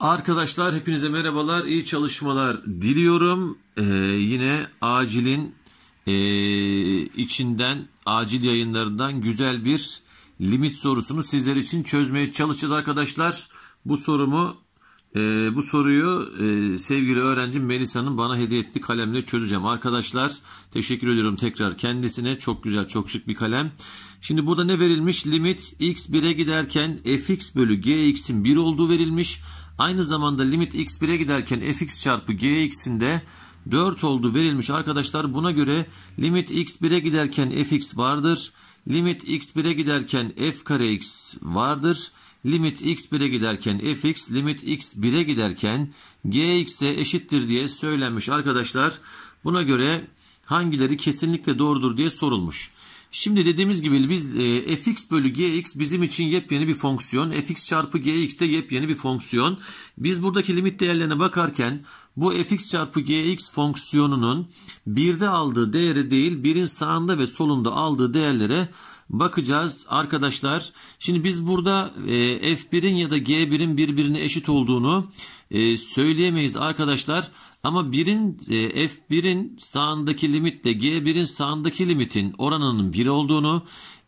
Arkadaşlar hepinize merhabalar, iyi çalışmalar diliyorum. Ee, yine acilin e, içinden, acil yayınlarından güzel bir limit sorusunu sizler için çözmeye çalışacağız arkadaşlar. Bu sorumu, e, bu soruyu e, sevgili öğrencim Melisa'nın bana hediye ettiği kalemle çözeceğim arkadaşlar. Teşekkür ediyorum tekrar kendisine. Çok güzel, çok şık bir kalem. Şimdi burada ne verilmiş? Limit x 1'e giderken fx bölü gx'in 1 olduğu verilmiş. Aynı zamanda limit x1'e giderken fx çarpı gx'in de 4 oldu verilmiş arkadaşlar. Buna göre limit x1'e giderken fx vardır. Limit x1'e giderken f kare x vardır. Limit x1'e giderken fx, limit x1'e giderken gx'e eşittir diye söylenmiş arkadaşlar. Buna göre hangileri kesinlikle doğrudur diye sorulmuş. Şimdi dediğimiz gibi biz e, fx bölü gx bizim için yepyeni bir fonksiyon. fx çarpı gx de yepyeni bir fonksiyon. Biz buradaki limit değerlerine bakarken bu fx çarpı gx fonksiyonunun birde aldığı değeri değil birin sağında ve solunda aldığı değerlere bakacağız arkadaşlar. Şimdi biz burada e, f1'in ya da g1'in birbirine eşit olduğunu e, söyleyemeyiz arkadaşlar. Arkadaşlar. Ama birin e, F1'in sağındaki limitle G1'in sağındaki limitin oranının 1 olduğunu,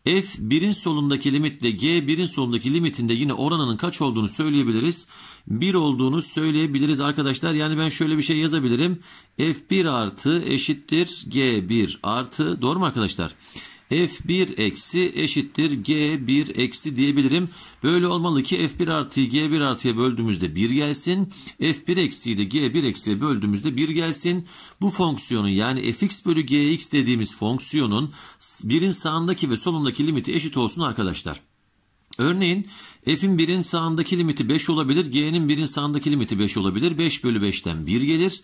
F1'in solundaki limitle G1'in solundaki limitinde yine oranının kaç olduğunu söyleyebiliriz. 1 olduğunu söyleyebiliriz arkadaşlar. Yani ben şöyle bir şey yazabilirim. F1 artı eşittir G1 artı doğru mu arkadaşlar? Arkadaşlar f1 eksi eşittir g1 eksi diyebilirim. Böyle olmalı ki f1 artıyı g1 artıya böldüğümüzde 1 gelsin. f1 eksiyi de g1 eksiye böldüğümüzde 1 gelsin. Bu fonksiyonun yani fx bölü gx dediğimiz fonksiyonun birin sağındaki ve solundaki limiti eşit olsun arkadaşlar. Örneğin f'in birin sağındaki limiti 5 olabilir. G'nin birin sağındaki limiti 5 olabilir. 5 bölü 5'ten 1 gelir.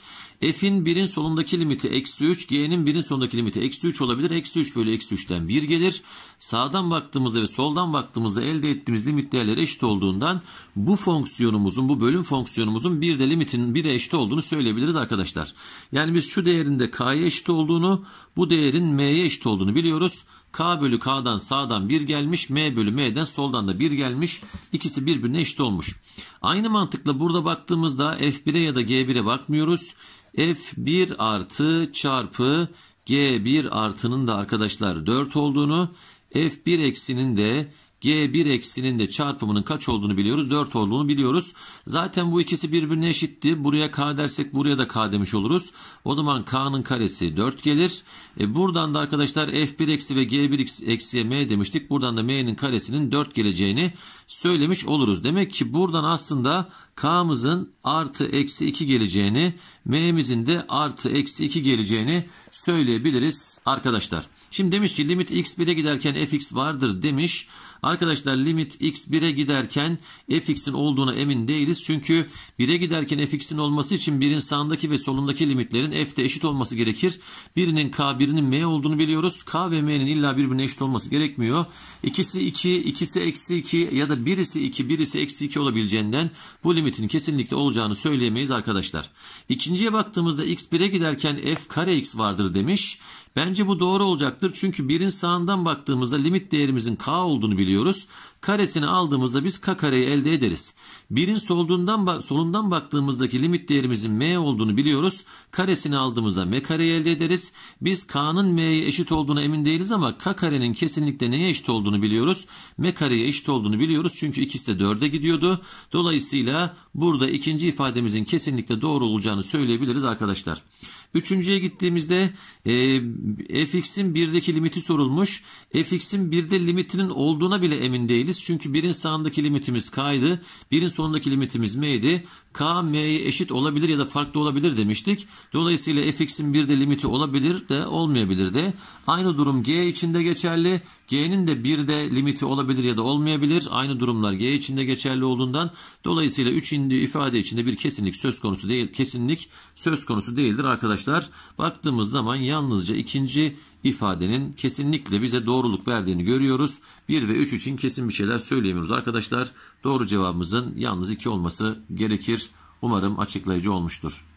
F'in birin solundaki limiti eksi 3. G'nin birin solundaki limiti eksi 3 olabilir. Eksi 3 bölü eksi 3'ten 1 gelir. Sağdan baktığımızda ve soldan baktığımızda elde ettiğimiz limit değerleri eşit olduğundan bu fonksiyonumuzun, bu bölüm fonksiyonumuzun bir de limitin 1'e eşit olduğunu söyleyebiliriz arkadaşlar. Yani biz şu değerinde k'ya eşit olduğunu, bu değerin m'ye eşit olduğunu biliyoruz. K bölü K'dan sağdan 1 gelmiş. M bölü M'den soldan da 1 gelmiş. İkisi birbirine eşit olmuş. Aynı mantıkla burada baktığımızda F1'e ya da G1'e bakmıyoruz. F1 artı çarpı G1 artının da arkadaşlar 4 olduğunu F1 eksinin de G1 eksinin de çarpımının kaç olduğunu biliyoruz. 4 olduğunu biliyoruz. Zaten bu ikisi birbirine eşitti. Buraya K dersek buraya da K demiş oluruz. O zaman K'nın karesi 4 gelir. E buradan da arkadaşlar F1 eksi ve G1 eksiye M demiştik. Buradan da M'nin karesinin 4 geleceğini söylemiş oluruz. Demek ki buradan aslında K'mızın artı eksi 2 geleceğini, M'mizin de artı eksi 2 geleceğini söyleyebiliriz arkadaşlar. Şimdi demiş ki limit x 1'e giderken fx vardır demiş. Arkadaşlar limit x 1'e giderken fx'in olduğuna emin değiliz. Çünkü 1'e giderken fx'in olması için birin sağındaki ve solundaki limitlerin f'de eşit olması gerekir. Birinin k birinin m olduğunu biliyoruz. k ve m'nin illa birbirine eşit olması gerekmiyor. İkisi 2, ikisi eksi 2 ya da birisi 2, birisi eksi 2 olabileceğinden bu limitin kesinlikle olacağını söyleyemeyiz arkadaşlar. İkinciye baktığımızda x 1'e giderken f kare x vardır demiş. Bence bu doğru olacak olacaktır. Çünkü birin sağından baktığımızda limit değerimizin k olduğunu biliyoruz. Karesini aldığımızda biz k kareyi elde ederiz. Birin solundan, solundan baktığımızdaki limit değerimizin m olduğunu biliyoruz. Karesini aldığımızda m kareyi elde ederiz. Biz k'nın m'ye eşit olduğuna emin değiliz ama k karenin kesinlikle neye eşit olduğunu biliyoruz. m kareye eşit olduğunu biliyoruz. Çünkü ikisi de 4'e gidiyordu. Dolayısıyla burada ikinci ifademizin kesinlikle doğru olacağını söyleyebiliriz arkadaşlar. Üçüncüye gittiğimizde e, fx'in bir 1'deki limiti sorulmuş. fx'in birde limitinin olduğuna bile emin değiliz. Çünkü birin sağındaki limitimiz k'ydı. birin sonundaki limitimiz m'ydi. k m'ye eşit olabilir ya da farklı olabilir demiştik. Dolayısıyla fx'in birde limiti olabilir de olmayabilir de. Aynı durum g içinde geçerli. g'nin de birde limiti olabilir ya da olmayabilir. Aynı durumlar g içinde geçerli olduğundan dolayısıyla 3 ifade içinde bir kesinlik söz konusu değil. Kesinlik söz konusu değildir arkadaşlar. Baktığımız zaman yalnızca ikinci ifadenin kesinlikle bize doğruluk verdiğini görüyoruz. 1 ve 3 için kesin bir şeyler söyleyemiyoruz arkadaşlar. Doğru cevabımızın yalnız 2 olması gerekir. Umarım açıklayıcı olmuştur.